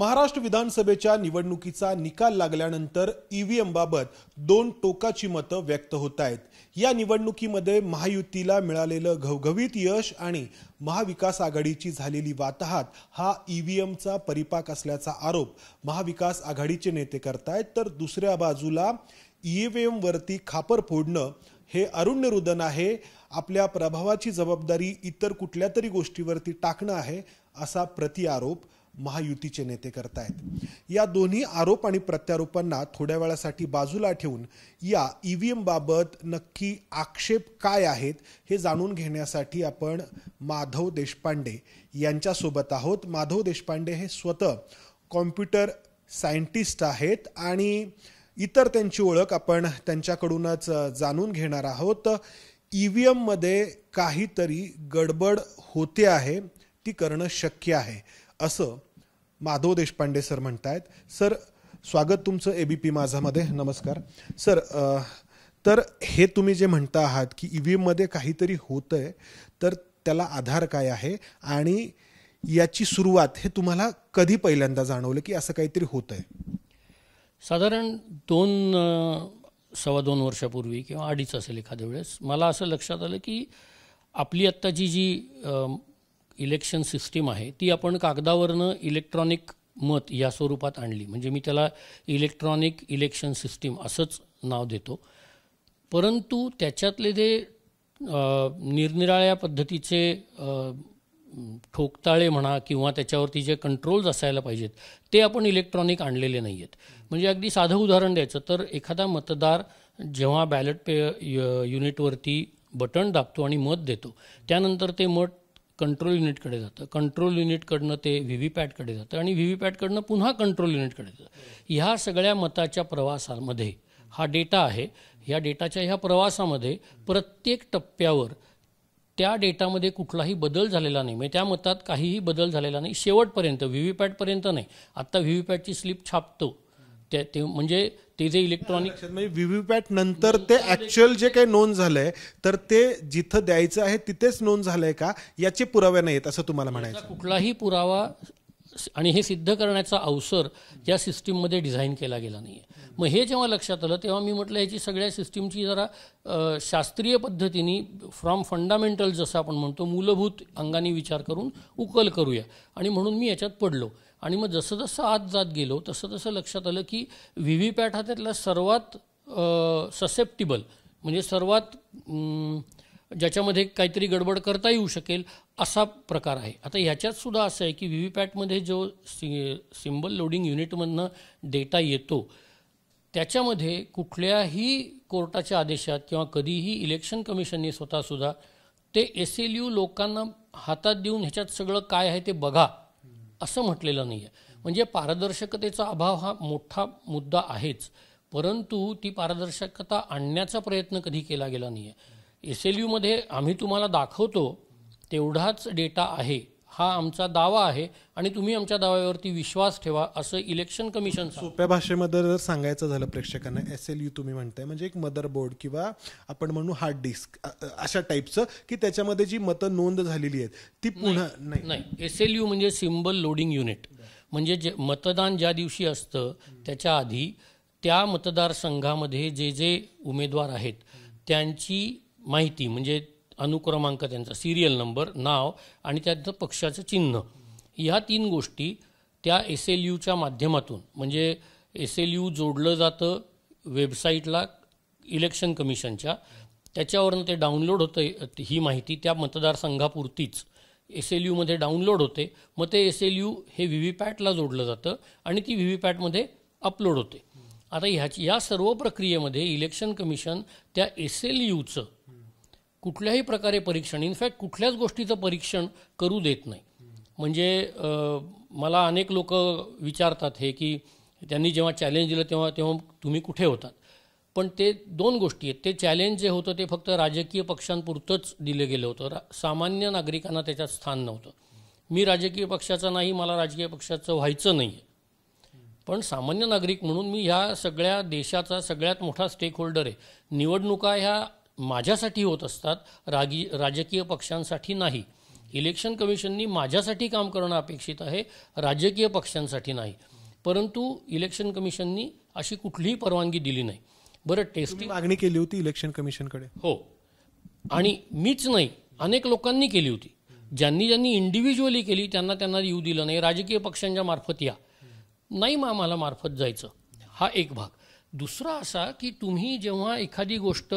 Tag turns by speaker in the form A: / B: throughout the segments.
A: महाराष्ट्र विधानसभेच्या निवडणुकीचा निकाल लागल्यानंतर ईव्हीएमबाबत e दोन टोकाची मतं व्यक्त होत आहेत या निवडणुकीमध्ये महायुतीला मिळालेलं घवघवीत यश आणि महाविकास आघाडीची झालेली वाताहात हा ईव्हीएमचा e परिपाक असल्याचा आरोप महाविकास आघाडीचे नेते करतायत तर दुसऱ्या बाजूला ईव्हीएमवरती e खापर फोडणं हे अरुण्य रुदन आहे आपल्या प्रभावाची जबाबदारी इतर कुठल्या तरी गोष्टीवरती टाकणं आहे असा प्रतिआरोप महायुतीचे नेते करतायत या दोन्ही आरोप आणि प्रत्यारोपांना थोड्या वेळासाठी बाजूला ठेवून या ई व्ही एमबाबत नक्की आक्षेप काय आहेत हे जाणून घेण्यासाठी आपण माधव देशपांडे यांच्यासोबत आहोत माधव देशपांडे हे स्वतः कॉम्प्युटर सायंटिस्ट आहेत आणि इतर त्यांची ओळख आपण त्यांच्याकडूनच जाणून घेणार आहोत ई व्ही एममध्ये काहीतरी गडबड होते आहे ती करणं शक्य आहे असं माधव देशपांडे सर म्हणत आहेत सर स्वागत तुमचं ए बी पी माझामध्ये नमस्कार सर तर हे तुम्ही जे म्हणता आहात की ई व्ही एममध्ये काहीतरी होत आहे तर त्याला आधार काय आहे आणि याची सुरुवात हे तुम्हाला कधी पहिल्यांदा जाणवलं की असं काहीतरी होतं आहे
B: साधारण दोन सव्वा दोन वर्षापूर्वी किंवा अडीच असेल एखाद्या वेळेस मला असं लक्षात आलं की आपली आत्ताची जी, जी इलेक्शन सिस्टीम आहे ती आपण कागदावरनं इलेक्ट्रॉनिक मत या स्वरूपात आणली म्हणजे मी त्याला इलेक्ट्रॉनिक इलेक्शन सिस्टीम असंच नाव देतो परंतु त्याच्यातले जे निरनिराळ्या पद्धतीचे ठोकताळे म्हणा किंवा त्याच्यावरती जे कंट्रोल्स असायला पाहिजेत ते आपण इलेक्ट्रॉनिक आणलेले नाही आहेत म्हणजे अगदी साधं उदाहरण द्यायचं तर एखादा मतदार जेव्हा बॅलेट पे युनिटवरती बटन दाबतो आणि मत देतो त्यानंतर ते मत कंट्रोल युनिटकडे जातं कंट्रोल युनिटकडनं ते व्ही व्ही पॅटकडे जातं आणि व्ही व्ही पॅटकडनं पुन्हा कंट्रोल युनिटकडे जातं ह्या सगळ्या मताच्या प्रवासामध्ये हा डेटा आहे ह्या डेटाच्या ह्या प्रवासामध्ये प्रत्येक टप्प्यावर त्या डेटामध्ये कुठलाही बदल झालेला नाही म्हणजे त्या मतात काहीही बदल झालेला नाही शेवटपर्यंत व्ही व्ही पॅटपर्यंत नाही आत्ता व्ही व्ही पॅटची स्लिप छापतो ते म्हणजे ते जे इलेक्ट्रॉनिक म्हणजे व्हीव्हीपॅट
A: नंतर ते ऍक्च्युअल जे काही नोंद झालंय तर ते जिथं द्यायचं आहे तिथेच नोंद झालंय का याचे पुरावे नाहीत असं
B: तुम्हाला म्हणायचं कुठलाही पुरावा आणि हे सिद्ध करण्याचा अवसर या सिस्टीममध्ये डिझाईन केला गेला नाही आहे मग हे जेव्हा लक्षात आलं तेव्हा मी म्हटलं याची सगळ्या सिस्टीमची जरा शास्त्रीय पद्धतीने फ्रॉम फंडामेंटल जसं आपण म्हणतो मूलभूत अंगाने विचार करून उकल करूया आणि म्हणून मी याच्यात पडलो आणि मग जसं जसं आत जात गेलो तसं तसं लक्षात आलं की व्ही व्ही पॅट हा त्यातला सर्वात ससेप्टिबल म्हणजे सर्वात ज्याच्यामध्ये काहीतरी गडबड करता येऊ शकेल असा प्रकार आहे आता ह्याच्यात सुद्धा असं आहे की व्ही व्ही पॅटमध्ये जो सि सिम्बल लोडिंग युनिटमधनं डेटा येतो त्याच्यामध्ये कुठल्याही कोर्टाच्या आदेशात किंवा कधीही इलेक्शन कमिशनने स्वतःसुद्धा ते एस एल यू लोकांना हातात देऊन ह्याच्यात सगळं काय आहे ते बघा असं म्हटलेलं नाही आहे म्हणजे पारदर्शकतेचा अभाव हा मोठा मुद्दा आहेच परंतु ती पारदर्शकता आणण्याचा प्रयत्न कधी केला गेला नाही आहे एस एल यूमध्ये आम्ही तुम्हाला दाखवतो तेवढाच डेटा आहे हा आमचा दावा आहे आणि तुम्ही आमच्या दाव्यावरती विश्वास ठेवा असं इलेक्शन कमिशन सोप्या
A: भाषेमध्ये जर सांगायचं झालं प्रेक्षकांना एस एल यू तुम्ही म्हणताय म्हणजे एक मदरबोर्ड किंवा आपण म्हणू हार्ड डिस्क अशा टाईपचं की त्याच्यामध्ये जी मतं नोंद
B: झालेली आहेत ती पुन्हा नाही एस एल यू म्हणजे सिम्बल लोडिंग युनिट म्हणजे जे मतदान ज्या दिवशी असतं त्याच्या आधी त्या मतदारसंघामध्ये जे जे उमेदवार आहेत त्यांची माहिती म्हणजे अनुक्रमांक त्यांचा सिरियल नंबर नाव आणि त्याचं पक्षाचं चिन्ह ह्या तीन गोष्टी त्या एस एल यूच्या माध्यमातून म्हणजे एस एल यू जोडलं जातं वेबसाईटला इलेक्शन कमिशनच्या त्याच्यावरनं ते डाउनलोड होतं ही माहिती त्या मतदारसंघापुरतीच एस एल यूमध्ये डाउनलोड होते मग ते एस एल यू हे व्ही व्ही पॅटला जोडलं जातं आणि ती व्ही व्ही पॅटमध्ये अपलोड होते आता ह्याची या सर्व प्रक्रियेमध्ये इलेक्शन कमिशन त्या एस एल यूचं कुठल्याही प्रकारे परीक्षण इनफॅक्ट कुठल्याच गोष्टीचं परीक्षण करू देत नाही म्हणजे मला अनेक लोक विचारतात हे की त्यांनी जेव्हा चॅलेंज दिलं तेव्हा तेव्हा तुम्ही कुठे होतात पण ते दोन गोष्टी आहेत ते चॅलेंज जे होतं ते फक्त राजकीय पक्षांपुरतंच दिलं गेलं होतं सामान्य नागरिकांना त्याच्यात स्थान नव्हतं मी राजकीय पक्षाचा नाही मला राजकीय पक्षाचं व्हायचं नाही पण सामान्य नागरिक म्हणून मी ह्या सगळ्या देशाचा सगळ्यात मोठा स्टेक होल्डर आहे निवडणुका ह्या माझ्यासाठी होत असतात रागी राजकीय पक्षांसाठी नाही इलेक्शन कमिशननी माझ्यासाठी काम करणं अपेक्षित आहे राजकीय पक्षांसाठी नाही परंतु इलेक्शन कमिशननी अशी कुठलीही परवानगी दिली नाही बरं टेस्टिंग मागणी केली होती इलेक्शन कमिशनकडे हो आणि मीच नाही अनेक लोकांनी केली होती ज्यांनी ज्यांनी इंडिव्हिज्युअली केली त्यांना त्यांना येऊ दिलं नाही राजकीय पक्षांच्या मार्फत या नाही मग आम्हाला मार्फत जायचं हा एक भाग दुसरा असा की तुम्ही जेव्हा एखादी गोष्ट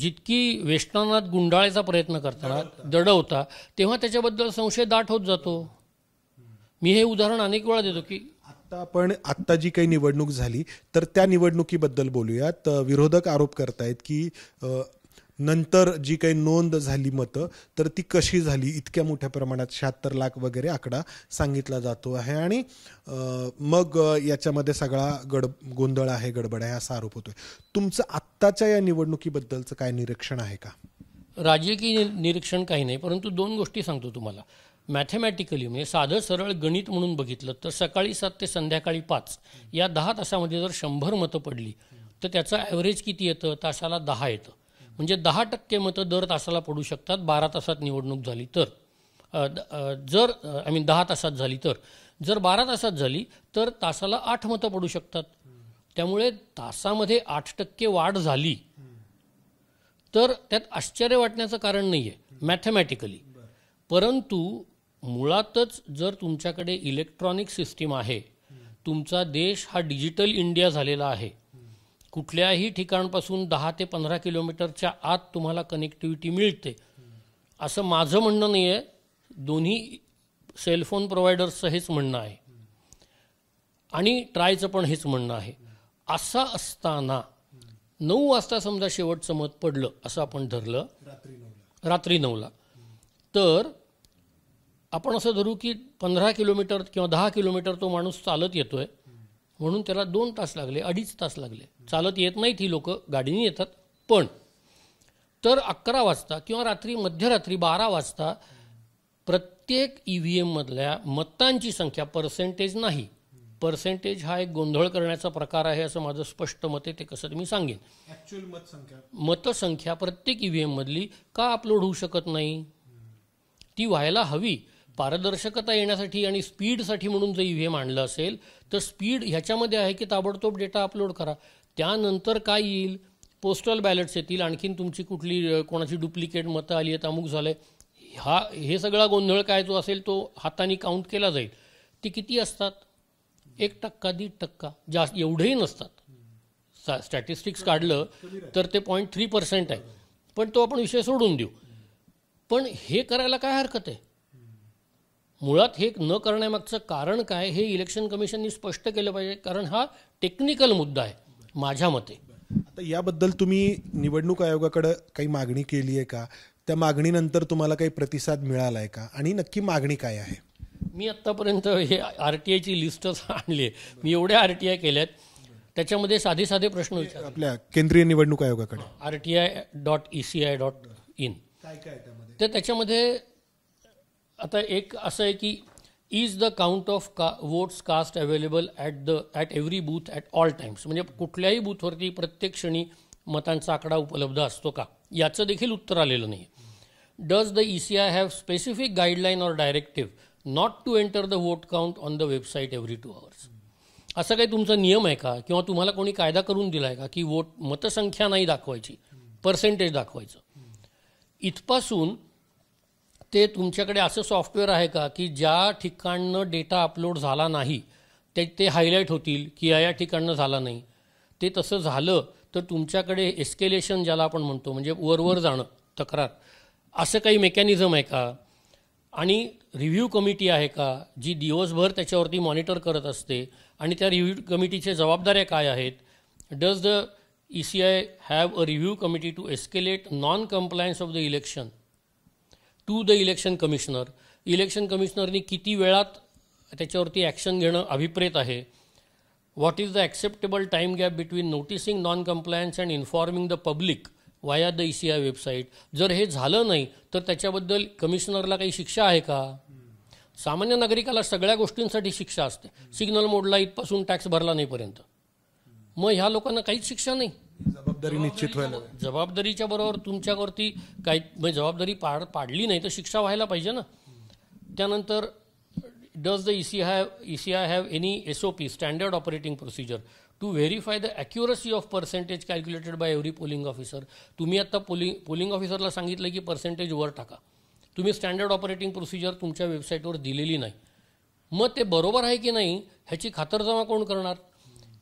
B: जितकी वेष्टनात गुंडाळायचा प्रयत्न करतात दडवता तेव्हा त्याच्याबद्दल संशय दाट होत जातो मी हे उदाहरण अनेक वेळा देतो की
A: आता आपण आत्ता जी काही निवडणूक झाली तर त्या निवडणुकीबद्दल बोलूयात विरोधक आरोप करतायत की नंतर जी काही नोंद झाली मतं तर ती कशी झाली इतक्या मोठ्या प्रमाणात शहात्तर लाख वगैरे आकडा सांगितला जातो आहे आणि मग याच्यामध्ये सगळा गड गोंधळ आहे गडबड आहे असा आरोप होतोय तुमचं आत्ताच्या या निवडणुकीबद्दलचं काय निरीक्षण आहे का
B: राजकीय निरीक्षण काही नाही परंतु दोन गोष्टी सांगतो तुम्हाला मॅथमॅटिकली म्हणजे साधं सरळ गणित म्हणून बघितलं तर सकाळी सात ते संध्याकाळी पाच या दहा तासामध्ये जर शंभर मतं पडली तर त्याचं ॲव्हरेज किती येतं तासाला दहा येतं म्हणजे दहा टक्के मतं दर तासाला पडू शकतात बारा तासात निवडणूक झाली तर जर आय मीन दहा तासात झाली तर जर बारा तासात झाली तर तासाला आठ मतं पडू शकतात त्यामुळे तासामध्ये आठ टक्के वाढ झाली तर त्यात आश्चर्य वाटण्याचं कारण नाही आहे मॅथमॅटिकली परंतु मुळातच जर तुमच्याकडे इलेक्ट्रॉनिक सिस्टीम आहे तुमचा देश हा डिजिटल इंडिया झालेला आहे कुठल्याही ठिकाणपासून दहा ते पंधरा किलोमीटरच्या आत तुम्हाला कनेक्टिव्हिटी मिळते असं माझं म्हणणं नाही आहे दोन्ही सेलफोन प्रोव्हायडर्सचं हेच म्हणणं आहे आणि ट्रायचं पण हेच म्हणणं आहे असं असताना नऊ वाजता समजा शेवटचं मत पडलं असं आपण धरलं रात्री नऊला तर आपण असं धरू की पंधरा किलोमीटर किंवा दहा किलोमीटर तो माणूस चालत येतोय म्हणून त्याला दोन तास लागले अडीच तास लागले चालत येत नाहीत ही लोक गाडीने येतात पण तर अकरा वाजता किंवा रात्री मध्यरात्री बारा वाजता प्रत्येक ई e व्ही एममधल्या मतांची संख्या पर्सेंटेज नाही पर्सेंटेज हा एक गोंधळ करण्याचा प्रकार आहे असं माझं स्पष्ट मत आहे ते कसं मी सांगेन
A: ॲक्च्युअल मतसंख्या
B: मतसंख्या प्रत्येक ई e व्ही एममधली का अपलोड होऊ शकत नाही ती व्हायला हवी पारदर्शकता येण्यासाठी आणि स्पीडसाठी म्हणून जर ई व्ही एम आणलं असेल तर स्पीड ह्याच्यामध्ये आहे की ताबडतोब डेटा अपलोड करा त्यानंतर काय येईल पोस्टल बॅलेट्स येतील आणखीन तुमची कुठली कोणाची डुप्लिकेट मतं आली आहेत अमुक झालं आहे हा हे सगळा गोंधळ काय जो असेल तो हाताने काउंट केला जाईल ती किती असतात एक टक्का दीड टक्का जास्त एवढेही नसतात सा स्टॅटिस्टिक्स काढलं तर ते पॉईंट थ्री पर्सेंट आहे पण तो आपण विषय सोडून देऊ पण हे करायला काय हरकत आहे मुळात हे न करण्यामागचं कारण काय हे इलेक्शन कमिशननी स्पष्ट केलं पाहिजे कारण हा टेक्निकल मुद्दा आहे माझ्या मते
A: आता याबद्दल तुम्ही निवडणूक आयोगाकडे काही मागणी केली आहे का त्या मागणीनंतर तुम्हाला काही प्रतिसाद मिळाला आहे का आणि नक्की मागणी काय आहे
B: मी आत्तापर्यंत हे आर टी आयची लिस्टच आणली आहे मी एवढ्या आर टी आय केल्यात त्याच्यामध्ये साधे साधे प्रश्न विचार आपल्या
A: केंद्रीय निवडणूक
B: आयोगाकडे R T I dot E C I dot in काय काय तर त्याच्यामध्ये आता एक असं आहे की इज द काउंट ऑफ का votes cast available at the at every booth at all times म्हणजे कुठल्याही बूथवरती प्रत्येक क्षणी मतांचा आकडा उपलब्ध असतो का याचं देखील उत्तर आलेलं नाही does the E C I have specific guideline or directive not to enter the vote count on the website every two hours असा काही तुमचा नियम आहे का किंवा तुम्हाला कोणी कायदा करून दिला आहे का की वोट मतसंख्या नाही दाखवायची पर्सेंटेज दाखवायचं इथपासून ते तुमच्याकडे असं सॉफ्टवेअर आहे का की ज्या ठिकाणनं डेटा अपलोड झाला नाही ते ते हायलाईट होतील की या या ठिकाणनं झाला नाही ते तसं झालं तर तुमच्याकडे एस्केलेशन ज्याला आपण म्हणतो म्हणजे वरवर जाणं तक्रार असं काही मेकॅनिझम आहे का आणि रिव्ह्यू कमिटी आहे का जी दिवसभर त्याच्यावरती मॉनिटर करत असते आणि त्या रिव्ह्यू कमिटीचे जबाबदाऱ्या काय आहेत does the E C I have a review committee to escalate non compliance of the election to the election commissioner election कमिशनरनी किती वेळात त्याच्यावरती ॲक्शन घेणं अभिप्रेत आहे what is the acceptable time gap between noticing non compliance and informing the public via the E I website जर हे झालं नाही तर त्याच्याबद्दल कमिशनरला काही शिक्षा आहे का सामान्य नागरिकाला सगळ्या गोष्टींसाठी शिक्षा असते सिग्नल मोडला इथपासून टॅक्स भरला नाहीपर्यंत मग ह्या लोकांना काहीच शिक्षा नाही जबाबदारी निश्चित व्हायला जबाबदारीच्या बरोबर तुमच्यावरती काही म्हणजे जबाबदारी पाड पाडली नाही तर शिक्षा व्हायला पाहिजे ना त्यानंतर does the E C have E C I have any S O P standard operating procedure to verify the accuracy of percentage calculated by every polling officer तुम्ही आत्ता पोलिंग पोलिंग ऑफिसरला सांगितलं की पर्सेंटेज वर टाका तुम्ही स्टँडर्ड ऑपरेटिंग प्रोसिजर तुमच्या वेबसाईटवर दिलेली नाही मग ते बरोबर आहे की नाही ह्याची खातरजमा कोण करणार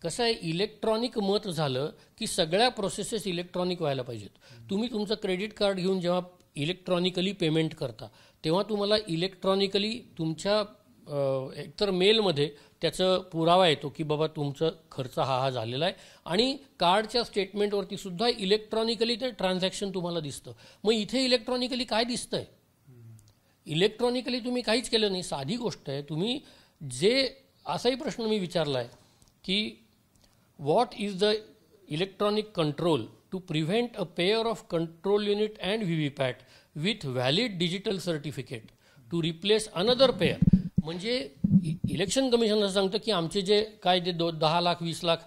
B: कसं आहे इलेक्ट्रॉनिक मत झालं की सगळ्या प्रोसेसेस इलेक्ट्रॉनिक व्हायला पाहिजेत तुम्ही तुमचं क्रेडिट कार्ड घेऊन जेव्हा इलेक्ट्रॉनिकली पेमेंट करता तेव्हा तुम्हाला इलेक्ट्रॉनिकली तुमच्या एकतर मेलमध्ये त्याचं पुरावा येतो की बाबा तुमचं खर्च हा हा झालेला आहे आणि कार्डच्या स्टेटमेंटवरती सुद्धा इलेक्ट्रॉनिकली ते ट्रान्झॅक्शन तुम्हाला दिसतं मग इथे इलेक्ट्रॉनिकली काय दिसतंय इलेक्ट्रॉनिकली तुम्ही काहीच केलं नाही साधी गोष्ट आहे तुम्ही जे असाही प्रश्न मी विचारला आहे की what is the electronic control to prevent a pair of control unit and VVPAT with valid digital certificate to replace another pair म्हणजे इलेक्शन कमिशन असं सांगतं की आमचे जे काय ते दो दहा लाख वीस लाख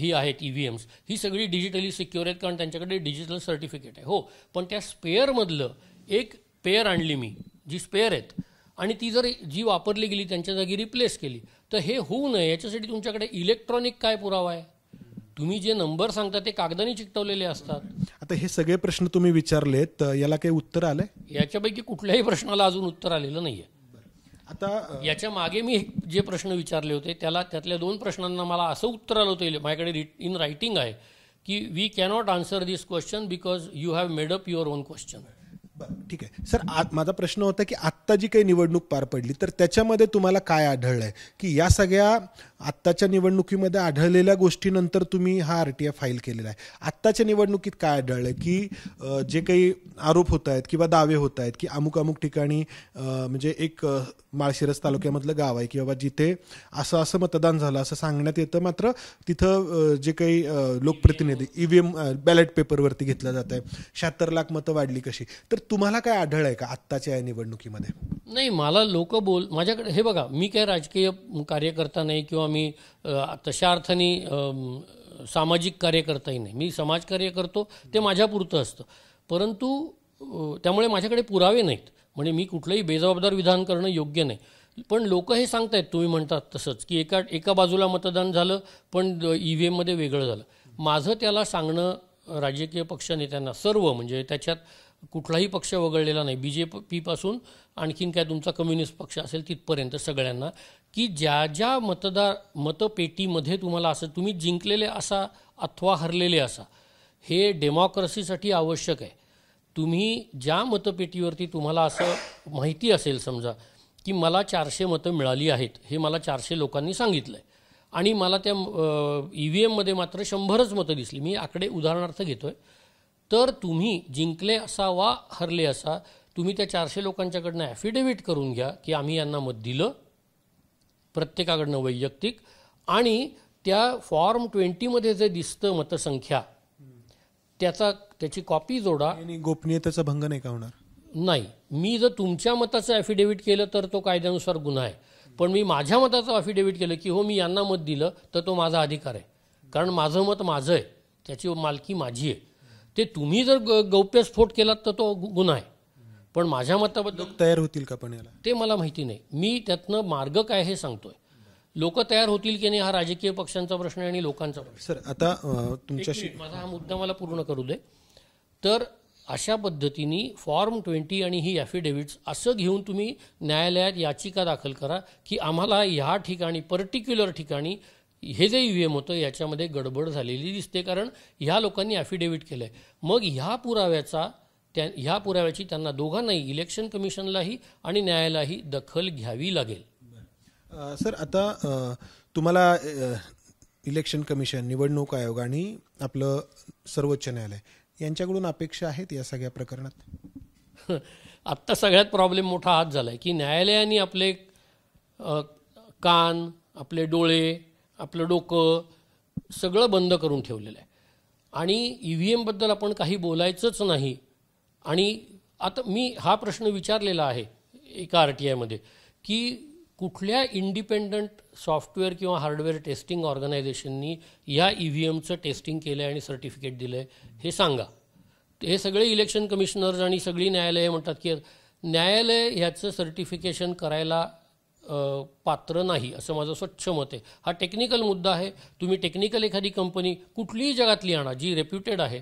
B: ही आहेत ई व्ही एम्स ही सगळी डिजिटली सिक्युअर आहेत कारण त्यांच्याकडे डिजिटल सर्टिफिकेट आहे हो पण त्या स्पेअरमधलं एक पेअर आणली मी जी स्पेअर आहेत आणि ती जर जी वापरली गेली त्यांच्या जागी रिप्लेस केली तर हे होऊ नये याच्यासाठी तुमच्याकडे इलेक्ट्रॉनिक काय पुरावा आहे तुम्ही जे नंबर सांगता ते कागदानी चिकटवलेले असतात
A: आता हे सगळे प्रश्न तुम्ही विचारलेत याला काही उत्तर आलंय
B: याच्यापैकी कुठल्याही प्रश्नाला अजून उत्तर आलेलं नाहीये आता याच्या मागे मी जे प्रश्न विचारले होते त्याला त्यातल्या दोन प्रश्नांना मला असं उत्तर आलं होतं माझ्याकडे इन रायटिंग आहे की we cannot answer this question because you have made up your own question ठीक आहे सर
A: माझा प्रश्न होता की आत्ता जी काही निवडणूक पार पडली तर त्याच्यामध्ये तुम्हाला काय आढळलंय आहे की या सगळ्या आत्ताच्या निवडणुकीमध्ये आढळलेल्या गोष्टीनंतर तुम्ही हा आर टी आय फाईल केलेला आहे आत्ताच्या निवडणुकीत काय आढळलं की जे काही आरोप होत आहेत किंवा दावे होत आहेत की अमुक अमुक ठिकाणी म्हणजे एक माळशिरस तालुक्यामधलं गाव आहे की बाबा जिथे असं असं मतदान झालं असं सांगण्यात येतं मात्र तिथं जे काही लोकप्रतिनिधी ई व्ही एम बॅलेट पेपरवरती घेतलं जात आहे शहात्तर लाख मतं वाढली कशी तर तुम्हाला काय आढळ आहे का आत्ताच्या या निवडणुकीमध्ये
B: नाही मला लोक बोल माझ्याकडे हे बघा मी काय राजकीय कार्यकर्ता नाही किंवा मी तशा अर्थाने सामाजिक कार्य करताही नाही मी समाजकार्य करतो ते माझ्यापुरतं असतं परंतु त्यामुळे माझ्याकडे पुरावे नाहीत म्हणजे मी कुठलंही बेजबाबदार विधान करणं योग्य नाही पण लोक हे सांगतायत तुम्ही म्हणतात तसंच की एका एका बाजूला मतदान झालं पण ई व्ही e एममध्ये वेगळं झालं माझं त्याला सांगणं राजकीय पक्ष नेत्यांना सर्व म्हणजे त्याच्यात कुठलाही पक्ष वगळलेला नाही बी जे पीपासून आणखीन काय तुमचा कम्युनिस्ट पक्ष असेल तिथपर्यंत सगळ्यांना की ज्या ज्या मतदार मतपेटीमध्ये तुम्हाला असं तुम्ही जिंकलेले असा अथवा हरलेले असा हे डेमॉक्रसीसाठी आवश्यक आहे तुम्ही ज्या मतपेटीवरती तुम्हाला असं माहिती असेल समजा की मला चारशे मतं मिळाली आहेत हे मला चारशे लोकांनी सांगितलं आहे आणि मला त्या ई व्ही एममध्ये मात्र शंभरच मतं दिसली मी आकडे उदाहरणार्थ घेतो आहे तर तुम्ही जिंकले असा वा हरले असा तुम्ही त्या चारशे लोकांच्याकडनं ॲफिडेव्हिट करून घ्या की आम्ही यांना मत दिलं प्रत्येकाकडनं वैयक्तिक आणि त्या फॉर्म ट्वेंटीमध्ये जे दिसतं मतसंख्या त्याचा त्याची कॉपी जोडा गोपनीयतेचा भंग नाही का होणार नाही मी जर तुमच्या मताचं ॲफिडेव्हिट केलं तर तो कायद्यानुसार गुन्हा आहे पण मी माझ्या मताचं ॲफिडेव्हिट केलं की हो मी यांना मत दिलं तर तो माझा अधिकार आहे कारण माझं मत माझं आहे त्याची मालकी माझी आहे ते तुम्ही जर गौप्यस्फोट केलात तर तो गुन्हा आहे पण माझ्या मताबद्दल तयार होतील का पण याला ते मला माहिती नाही मी त्यातनं मार्ग काय हे सांगतोय लोक तयार होतील की नाही हा राजकीय पक्षांचा प्रश्न आहे आणि लोकांचा प्रश्न सर आता तुमच्याशी माझा हा मुद्दा मला पूर्ण करू दे तर अशा पद्धतीने फॉर्म ट्वेंटी आणि ही ॲफिडेव्हिट्स असं घेऊन तुम्ही न्यायालयात याचिका दाखल करा की आम्हाला ह्या ठिकाणी पर्टिक्युलर ठिकाणी हे जे ई e एम होतं याच्यामध्ये गडबड झालेली दिसते कारण ह्या लोकांनी ॲफिडेव्हिट केलं आहे मग ह्या पुराव्याचा त्या ह्या पुराव्याची त्यांना दोघांनाही इलेक्शन कमिशनलाही आणि न्यायालयाही दखल घ्यावी लागेल
A: सर आता तुम्हाला इलेक्शन कमिशन निवडणूक आयोग आणि आपलं सर्वोच्च न्यायालय यांच्याकडून अपेक्षा आहेत या सगळ्या प्रकरणात
B: आत्ता सगळ्यात प्रॉब्लेम मोठा हात झाला आहे की न्यायालयाने आपले कान आपले डोळे आपलं डोकं सगळं बंद करून ठेवलेलं आहे आणि ई e व्ही एमबद्दल आपण काही बोलायचंच नाही आणि आता मी हा प्रश्न विचारलेला आहे एका आर टी आयमध्ये की कुठल्या इंडिपेंडंट सॉफ्टवेअर किंवा हार्डवेअर टेस्टिंग ऑर्गनायझेशननी या ई व्ही एमचं टेस्टिंग केलं आहे आणि सर्टिफिकेट दिलं आहे हे सांगा हे सगळे इलेक्शन कमिशनर्स आणि सगळी न्यायालये म्हणतात की न्यायालय ह्याचं सर्टिफिकेशन करायला पात्र नाही असं माझं स्वच्छ मत आहे हा टेक्निकल मुद्दा आहे तुम्ही टेक्निकल एखादी कंपनी कुठलीही जगातली आणा जी रेप्युटेड आहे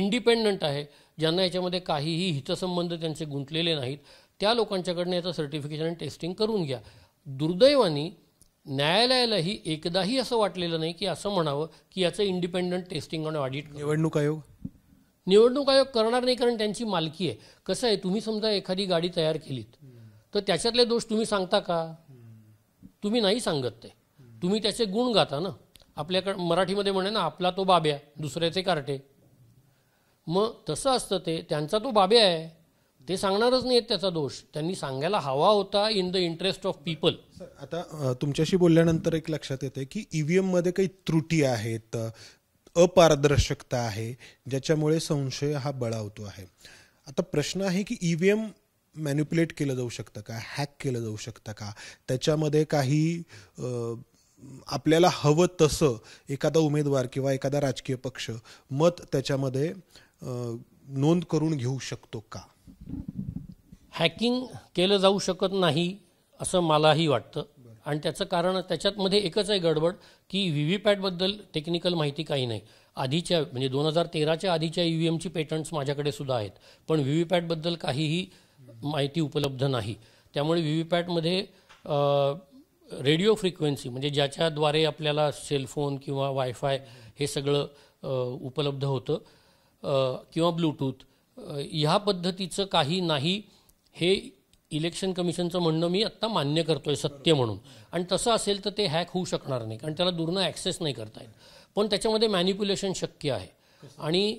B: इंडिपेंडंट आहे ज्यांना याच्यामध्ये काहीही हितसंबंध त्यांचे गुंतलेले नाहीत त्या लोकांच्याकडनं याचं सर्टिफिकेशन आणि टेस्टिंग करून घ्या दुर्दैवाने न्यायालयालाही एकदाही असं वाटलेलं नाही की असं म्हणावं की याचं इंडिपेंडंट टेस्टिंग आणि ऑडिट निवडणूक आयोग निवडणूक आयोग करणार नाही कारण त्यांची मालकी आहे कसं आहे तुम्ही समजा एखादी गाडी तयार केलीत तर त्याच्यातले दोष तुम्ही सांगता का तुम्ही नाही सांगत ते तुम्ही त्याचे गुण गाता ना आपल्याकडं मराठीमध्ये म्हणे ना आपला तो बाब्या दुसऱ्याचे कार्टे मग तसं असतं ते त्यांचा तो बाबे आहे ते सांगणारच नाहीत त्याचा दोष त्यांनी सांगायला हवा होता in the interest of people आता
A: तुमच्याशी बोलल्यानंतर एक लक्षात येते की ईव्हीएम e मध्ये काही त्रुटी आहेत अपारदर्शकता आहे ज्याच्यामुळे संशय हा बळावतो आहे आता प्रश्न आहे की ईव्हीएम e मॅन्युप्युलेट केलं जाऊ शकतं का हॅक केलं जाऊ शकतं का त्याच्यामध्ये काही आपल्याला हवं तसं एखादा उमेदवार किंवा एखादा राजकीय पक्ष मत त्याच्यामध्ये नोंद करून घेऊ शकतो का
B: हॅकिंग केलं जाऊ शकत नाही असं मलाही वाटतं आणि त्याचं कारण त्याच्यातमध्ये एकच आहे गडबड की व्ही व्ही पॅटबद्दल टेक्निकल माहिती काही नाही आधीच्या म्हणजे दोन हजार तेराच्या आधीच्या ई व्ही एमची पेटंट्स माझ्याकडे सुद्धा आहेत पण व्ही व्ही पॅटबद्दल काहीही माहिती उपलब्ध नाही त्यामुळे व्ही व्ही पॅटमध्ये रेडिओ फ्रिक्वेन्सी म्हणजे ज्याच्याद्वारे आपल्याला सेलफोन किंवा वायफाय हे सगळं उपलब्ध होतं किंवा ब्लूटूथ ह्या पद्धतीचं काही नाही हे इलेक्शन कमिशनचं म्हणणं मी आत्ता मान्य करतोय सत्य म्हणून आणि तसं असेल तर ते हॅक होऊ शकणार नाही कारण त्याला दूरनं ॲक्सेस नाही करता येत पण त्याच्यामध्ये मॅनिप्युलेशन शक्य आहे आणि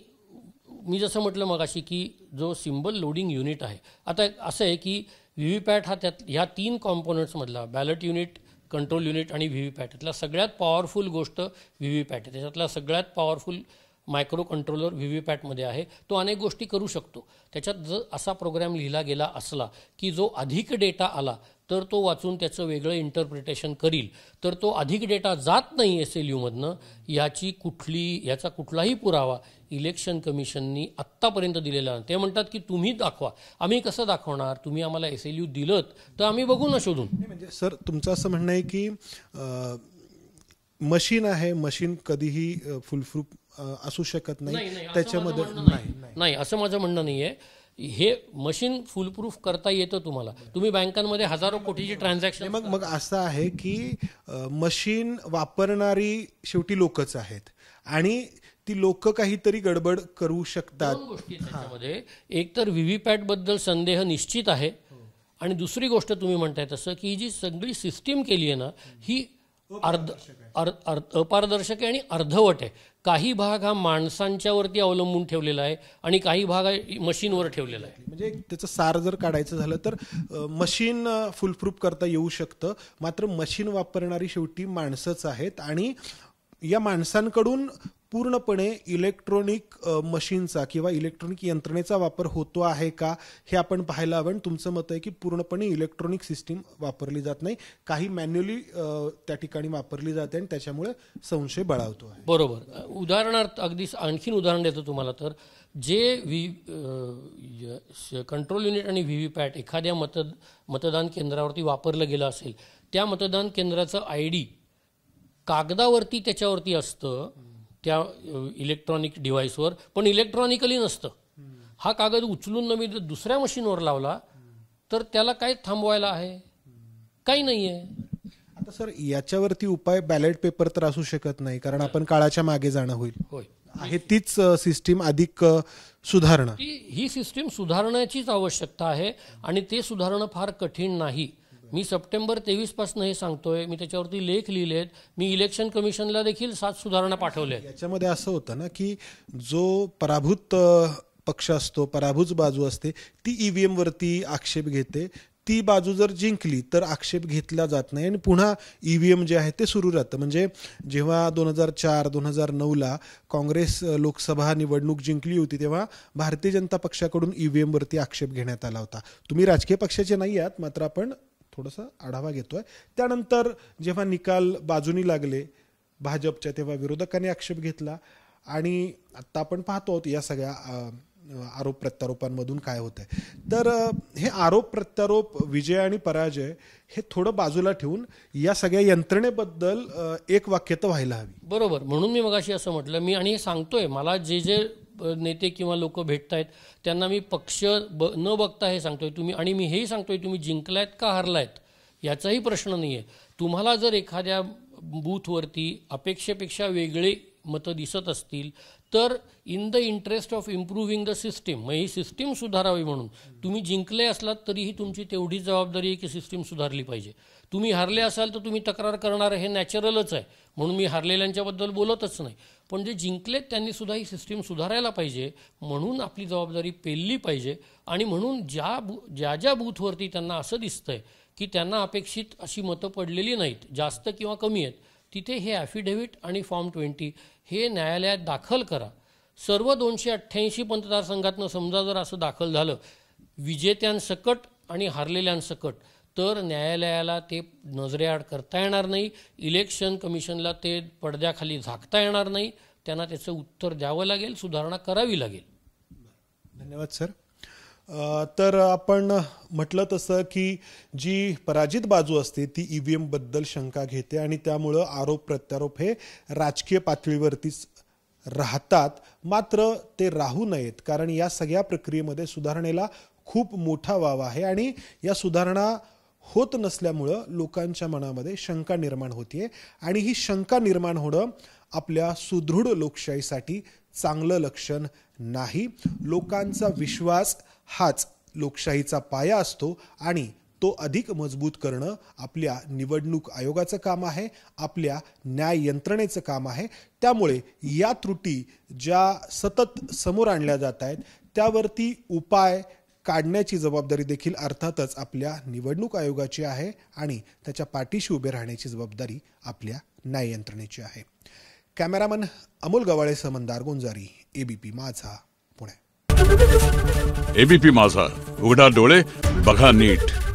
B: मी जसं म्हटलं मगाशी की जो सिम्बल लोडिंग युनिट आहे आता असं आहे की व्ही व्ही पॅट हा त्यात ह्या तीन कॉम्पोनंट्समधला बॅलट युनिट कंट्रोल युनिट आणि व्ही व्ही पॅट यातला सगळ्यात पॉवरफुल गोष्ट व्ही व्ही पॅट आहे त्याच्यातला सगळ्यात powerful microcontroller V V पॅटमध्ये आहे तो अनेक गोष्टी करू शकतो त्याच्यात जर असा प्रोग्राम लिहिला गेला असला की जो अधिक डेटा आला तर तो वाचून त्याचं वेगळं इंटरप्रिटेशन करील तर तो अधिक डेटा जात नाही एस एल यूमधनं याची कुठली याचा कुठलाही पुरावा इलेक्शन कमिशननी आत्तापर्यंत दिलेला नाही ते म्हणतात की तुम्ही दाखवा आम्ही कसं दाखवणार तुम्ही आम्हाला एस एल यू दिलं तर आम्ही बघू ना शोधून म्हणजे
A: सर तुमचं असं म्हणणं आहे की मशीन आहे मशीन कधीही फुलप्रूफ असू शकत नाही त्याच्यामध्ये
B: नाही असं माझं म्हणणं नाही आहे हे मशीन फुलप्रूफ करता येतं तुम्हाला तुम्ही बँकांमध्ये हजारो कोटीची ट्रान्झॅक्शन मग मग असं आहे की
A: मशीन वापरणारी शेवटी लोकच आहेत आणि ती लोक काहीतरी गडबड करू शकतात
B: त्याच्यामध्ये एक तर व्हीव्हीपॅट बद्दल संदेह निश्चित आहे हो. आणि दुसरी गोष्ट तुम्ही म्हणताय तसं की जी सगळी सिस्टीम केली आहे ना हो. ही अर्ध अर्ध अपारदर्शक आहे आणि अर्धवट आहे काही भाग हा माणसांच्यावरती अवलंबून ठेवलेला आहे आणि काही भाग मशीनवर ठेवलेला आहे
A: म्हणजे त्याचं सार जर काढायचं झालं तर मशीन फुलप्रूफ करता येऊ शकतं मात्र मशीन वापरणारी शेवटी माणसंच आहेत आणि या माणसांकडून पूर्णपणे इलेक्ट्रॉनिक मशीनचा किंवा इलेक्ट्रॉनिक यंत्रणेचा वापर होतो आहे का हे आपण पाहायला हवं तुमचं मत आहे की पूर्णपणे इलेक्ट्रॉनिक सिस्टीम वापरली जात नाही काही मॅन्युअली त्या ठिकाणी वापरली जाते आणि त्याच्यामुळे संशय बळावतो
B: आहे बरोबर उदाहरणार्थ अगदी आणखीन उदाहरण देतो तुम्हाला तर जे व्ही कंट्रोल युनिट आणि व्ही व्ही पॅट एखाद्या मत मतदान केंद्रावरती वापरलं गेलं असेल त्या मतदान केंद्राचं आय डी कागदावरती त्याच्यावरती असतं त्या इलेक्ट्रॉनिक डिव्हाइसवर पण इलेक्ट्रॉनिकली नसतं हा कागद उचलून मी दुसऱ्या मशीनवर लावला तर त्याला काय थांबवायला आहे काही नाही आहे आता सर
A: याच्यावरती उपाय बॅलेट पेपर तर असू शकत नाही कारण आपण काळाच्या मागे जाणं होईल होय आहे तीच सिस्टीम अधिक सुधारणा
B: ही सिस्टीम सुधारण्याचीच आवश्यकता आहे आणि ते सुधारणं फार कठीण नाही मी सप्टेंबर तेवीसपासून हे सांगतोय मी त्याच्यावरती लेख लिहिलेत मी इलेक्शन कमिशनला देखील सात सुधारणा पाठवल्या
A: याच्यामध्ये असं होतं ना की जो पराभूत पक्ष असतो पराभूत बाजू असते ती ईव्हीएम e वरती आक्षेप घेते ती बाजू जर जिंकली तर आक्षेप घेतला जात नाही आणि पुन्हा ईव्हीएम e जे आहे ते सुरू राहतं म्हणजे जेव्हा दोन हजार चार दोन हजार नऊला काँग्रेस लोकसभा निवडणूक जिंकली होती तेव्हा भारतीय जनता पक्षाकडून ईव्हीएमवरती e आक्षेप घेण्यात आला होता तुम्ही राजकीय पक्षाचे नाही आहात मात्र आपण थोडासा आढावा घेतोय त्यानंतर जेव्हा निकाल बाजूनी लागले भाजपच्या तेव्हा विरोधकांनी आक्षेप घेतला आणि आत्ता आपण पाहतो या सगळ्या आरोप प्रत्यारोपांमधून काय होत आहे तर हे आरोप प्रत्यारोप विजय आणि पराजय हे थोडं बाजूला ठेवून या सगळ्या यंत्रणेबद्दल एक वाक्य तर व्हायला हवी
B: बरोबर म्हणून मी अशी असं म्हटलं मी आणि सांगतोय मला जे जे नेते किंवा लोक भेटत आहेत त्यांना मी पक्ष ब न बघता हे सांगतोय तुम्ही आणि मी हेही सांगतोय तुम्ही जिंकलायत का हरलायत याचाही प्रश्न नाही आहे तुम्हाला जर एखाद्या बूथवरती अपेक्षेपेक्षा वेगळे मतं दिसत असतील तर in the interest of improving the system मग ही सिस्टीम सुधारावी म्हणून तुम्ही जिंकले असलात तरीही तुमची तेवढी जबाबदारी आहे की सिस्टीम सुधारली पाहिजे तुम्ही हरले असाल तर तुम्ही तक्रार करणार हे नॅचरलच आहे म्हणून मी हरलेल्यांच्याबद्दल बोलतच नाही पण जे जिंकलेत त्यांनी सुद्धा ही सिस्टीम सुधारायला पाहिजे म्हणून आपली जबाबदारी पेलली पाहिजे आणि म्हणून ज्या बू ज्या ज्या बूथवरती त्यांना असं दिसतंय की त्यांना अपेक्षित अशी मतं पडलेली नाहीत जास्त किंवा कमी आहेत तिथे हे ॲफिडेव्हिट आणि फॉर्म ट्वेंटी हे न्यायालयात दाखल करा सर्व दोनशे अठ्ठ्याऐंशी मतदारसंघातनं समजा जर असं दाखल झालं विजेत्यांसकट आणि हरलेल्यांसकट तर न्यायालयाला ते नजरेआड करता येणार नाही इलेक्शन कमिशनला ते पडद्याखाली झाकता येणार नाही त्यांना त्याचं उत्तर द्यावं लागेल सुधारणा करावी लागेल
A: धन्यवाद सर तर आपण म्हटलं तसं की जी पराजित बाजू असते ती ई e व्ही एमबद्दल शंका घेते आणि त्यामुळं आरोप प्रत्यारोप हे राजकीय पातळीवरतीच राहतात मात्र ते राहू नयेत कारण या सगळ्या प्रक्रियेमध्ये सुधारणेला खूप मोठा वाव आहे आणि या सुधारणा होत नसल्यामुळं लोकांच्या मनामध्ये शंका निर्माण होतीये आणि ही शंका निर्माण होणं आपल्या सुदृढ लोकशाहीसाठी चांगलं लक्षण नाही लोकांचा विश्वास हाच लोकशाहीचा पाया असतो आणि तो अधिक मजबूत करणं आपल्या निवडणूक आयोगाचं काम आहे आपल्या न्याय यंत्रणेचं काम आहे त्यामुळे या त्रुटी ज्या सतत समोर आणल्या जात आहेत त्यावरती उपाय काढण्याची जबाबदारी देखील अर्थातच आपल्या निवडणूक आयोगाची आहे आणि त्याच्या पाठीशी उभे राहण्याची जबाबदारी आपल्या न्याय यंत्रणेची आहे cameraman Amol Gawale Samandar Gonjari ABP Majha Pune ABP माझा उघडा डोळे बघा नीट